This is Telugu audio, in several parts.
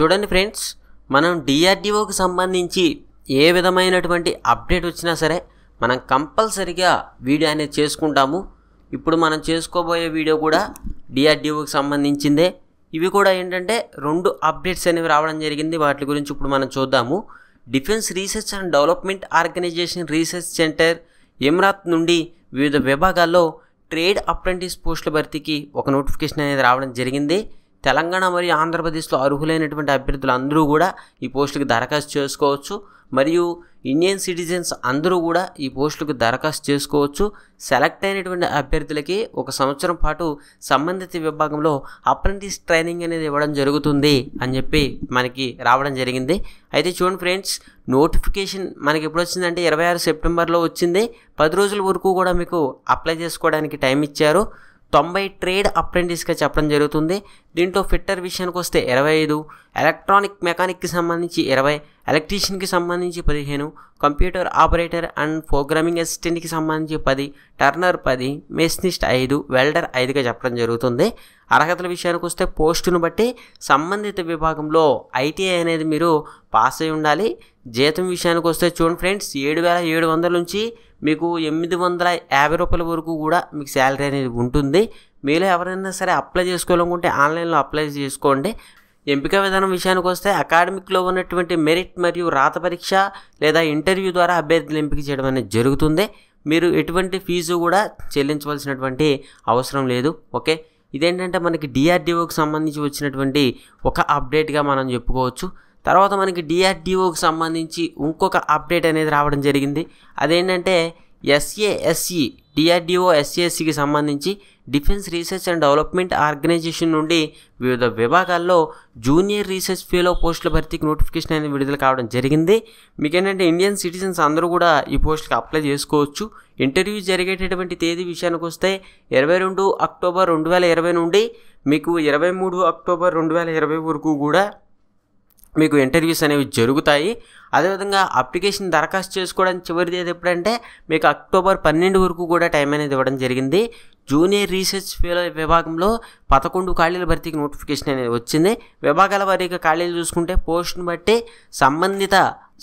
చూడండి ఫ్రెండ్స్ మనం డిఆర్డిఓకి సంబంధించి ఏ విధమైనటువంటి అప్డేట్ వచ్చినా సరే మనం కంపల్సరిగా వీడియో అనేది చేసుకుంటాము ఇప్పుడు మనం చేసుకోబోయే వీడియో కూడా డిఆర్డిఓకి సంబంధించిందే ఇవి కూడా ఏంటంటే రెండు అప్డేట్స్ అనేవి రావడం జరిగింది వాటి గురించి ఇప్పుడు మనం చూద్దాము defence research and development organisation research centre Imarat నుండి వివిధ విభాగాల్లో ట్రేడ్ అప్రెంటిస్ పోస్టుల భర్తీకి ఒక నోటిఫికేషన్ అనేది రావడం జరిగింది తెలంగాణ మరియు ఆంధ్రప్రదేశ్లో అర్హులైనటువంటి అభ్యర్థులు అందరూ కూడా ఈ పోస్టులకు దరఖాస్తు చేసుకోవచ్చు మరియు ఇండియన్ సిటిజన్స్ అందరూ కూడా ఈ పోస్టులకు దరఖాస్తు చేసుకోవచ్చు సెలెక్ట్ అయినటువంటి అభ్యర్థులకి ఒక సంవత్సరం పాటు సంబంధిత విభాగంలో అప్రెంటిస్ ట్రైనింగ్ అనేది ఇవ్వడం జరుగుతుంది అని చెప్పి మనకి రావడం జరిగింది అయితే చూడండి ఫ్రెండ్స్ నోటిఫికేషన్ మనకి ఎప్పుడు వచ్చిందంటే ఇరవై ఆరు సెప్టెంబర్లో వచ్చింది పది రోజుల వరకు కూడా మీకు అప్లై చేసుకోవడానికి టైం ఇచ్చారు తొంభై ట్రేడ్ అప్రెంటిస్గా చెప్పడం జరుగుతుంది దీంట్లో ఫిట్టర్ విషయానికి వస్తే ఇరవై ఐదు ఎలక్ట్రానిక్ మెకానిక్కి సంబంధించి ఇరవై ఎలక్ట్రీషియన్కి సంబంధించి పదిహేను కంప్యూటర్ ఆపరేటర్ అండ్ ప్రోగ్రామింగ్ అసిస్టెంట్కి సంబంధించి పది టర్నర్ పది మెస్నిస్ట్ ఐదు వెల్డర్ ఐదుగా చెప్పడం జరుగుతుంది అర్హతల విషయానికి వస్తే పోస్టును బట్టి సంబంధిత విభాగంలో ఐటీఐ అనేది మీరు పాస్ అయి ఉండాలి జీతం విషయానికి వస్తే చూడండి ఫ్రెండ్స్ ఏడు వేల ఏడు వందల నుంచి మీకు ఎనిమిది వందల యాభై రూపాయల వరకు కూడా మీకు శాలరీ అనేది ఉంటుంది మీలో ఎవరైనా సరే అప్లై చేసుకోవాలనుకుంటే ఆన్లైన్లో అప్లై చేసుకోండి ఎంపిక విధానం విషయానికి వస్తే అకాడమిక్లో ఉన్నటువంటి మెరిట్ మరియు రాత పరీక్ష లేదా ఇంటర్వ్యూ ద్వారా అభ్యర్థులు ఎంపిక చేయడం అనేది జరుగుతుంది మీరు ఎటువంటి ఫీజు కూడా చెల్లించవలసినటువంటి అవసరం లేదు ఓకే ఇదేంటంటే మనకి డిఆర్డిఓకి సంబంధించి వచ్చినటువంటి ఒక అప్డేట్గా మనం చెప్పుకోవచ్చు తర్వాత మనకి డిఆర్డిఓకి సంబంధించి ఇంకొక అప్డేట్ అనేది రావడం జరిగింది అదేంటంటే ఎస్ఏఎస్ఈ డిఆర్డిఓ ఎస్ఏఎస్సికి సంబంధించి defence research and development organisation నుండి వివిధ విభాగాల్లో జూనియర్ రీసెర్చ్ ఫీలో పోస్టుల భర్తీకి నోటిఫికేషన్ అనేది విడుదల కావడం జరిగింది మీకు ఏంటంటే ఇండియన్ సిటిజన్స్ అందరూ కూడా ఈ పోస్టుకి అప్లై చేసుకోవచ్చు ఇంటర్వ్యూ జరిగేటటువంటి తేదీ విషయానికి వస్తే ఇరవై రెండు అక్టోబర్ రెండు వేల ఇరవై నుండి మీకు ఇరవై మూడు అక్టోబర్ రెండు వేల ఇరవై వరకు కూడా మీకు ఇంటర్వ్యూస్ అనేవి జరుగుతాయి అదేవిధంగా అప్లికేషన్ దరఖాస్తు చేసుకోవడానికి చివరి తేదీ ఎప్పుడంటే మీకు అక్టోబర్ పన్నెండు వరకు కూడా టైం అనేది ఇవ్వడం జరిగింది జూనియర్ రీసెర్చ్ విభాగంలో పదకొండు ఖాళీల భర్తీకి నోటిఫికేషన్ అనేది వచ్చింది విభాగాల వారికి ఖాళీలు చూసుకుంటే పోస్టును బట్టి సంబంధిత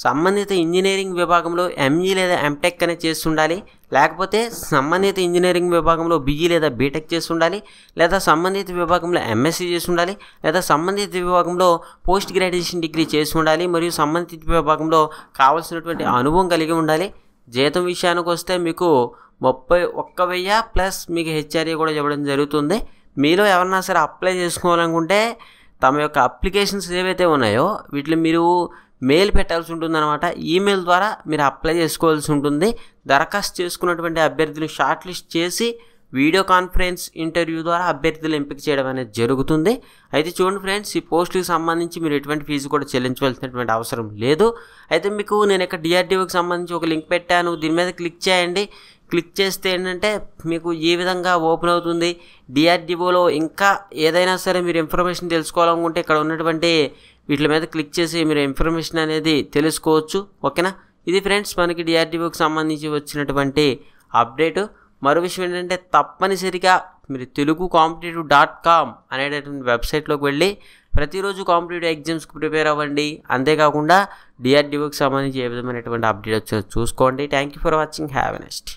సంబంధిత ఇంజనీరింగ్ విభాగంలో ఎంఈ e లేదా ఎంటెక్ అనేది చేస్తుండాలి లేకపోతే సంబంధిత ఇంజనీరింగ్ విభాగంలో బీఈ e లేదా బీటెక్ చేసి ఉండాలి లేదా సంబంధిత విభాగంలో ఎంఎస్సీ చేసి ఉండాలి లేదా సంబంధిత విభాగంలో పోస్ట్ గ్రాడ్యుయేషన్ డిగ్రీ చేసి ఉండాలి మరియు సంబంధిత విభాగంలో కావాల్సినటువంటి అనుభవం కలిగి ఉండాలి జీతం విషయానికి వస్తే మీకు ముప్పై ఒక్క వెయ్యి ప్లస్ మీకు హెచ్ఆర్ఏ కూడా ఇవ్వడం జరుగుతుంది మీలో ఎవరన్నా సరే అప్లై చేసుకోవాలనుకుంటే తమ యొక్క అప్లికేషన్స్ ఏవైతే ఉన్నాయో వీటిని మీరు మెయిల్ పెట్టాల్సి ఉంటుంది అనమాట ఈమెయిల్ ద్వారా మీరు అప్లై చేసుకోవాల్సి ఉంటుంది దరఖాస్తు చేసుకున్నటువంటి అభ్యర్థులు షార్ట్ లిస్ట్ చేసి వీడియో కాన్ఫరెన్స్ ఇంటర్వ్యూ ద్వారా అభ్యర్థులు ఎంపిక చేయడం అనేది జరుగుతుంది అయితే చూడండి ఫ్రెండ్స్ ఈ పోస్టుకి సంబంధించి మీరు ఎటువంటి ఫీజు కూడా చెల్లించవలసినటువంటి అవసరం లేదు అయితే మీకు నేను ఇక్కడ డిఆర్డీఓకి సంబంధించి ఒక లింక్ పెట్టాను దీని మీద క్లిక్ చేయండి క్లిక్ చేస్తే ఏంటంటే మీకు ఏ విధంగా ఓపెన్ అవుతుంది డిఆర్డిఓలో ఇంకా ఏదైనా సరే మీరు ఇన్ఫర్మేషన్ తెలుసుకోవాలనుకుంటే ఇక్కడ ఉన్నటువంటి వీటి మీద క్లిక్ చేసి మీరు ఇన్ఫర్మేషన్ అనేది తెలుసుకోవచ్చు ఓకేనా ఇది ఫ్రెండ్స్ మనకి డిఆర్డిఓకి సంబంధించి వచ్చినటువంటి అప్డేటు మరో విషయం ఏంటంటే తప్పనిసరిగా మీరు తెలుగు కాంపిటేటివ్ డాట్ కామ్ అనేటటువంటి వెబ్సైట్లోకి వెళ్ళి ప్రతిరోజు కాంపిటేటివ్ ఎగ్జామ్స్కి ప్రిపేర్ అవ్వండి అంతేకాకుండా డిఆర్డిఓకి సంబంధించి ఏ విధమైనటువంటి అప్డేట్ వచ్చినా చూసుకోండి thank you for watching have next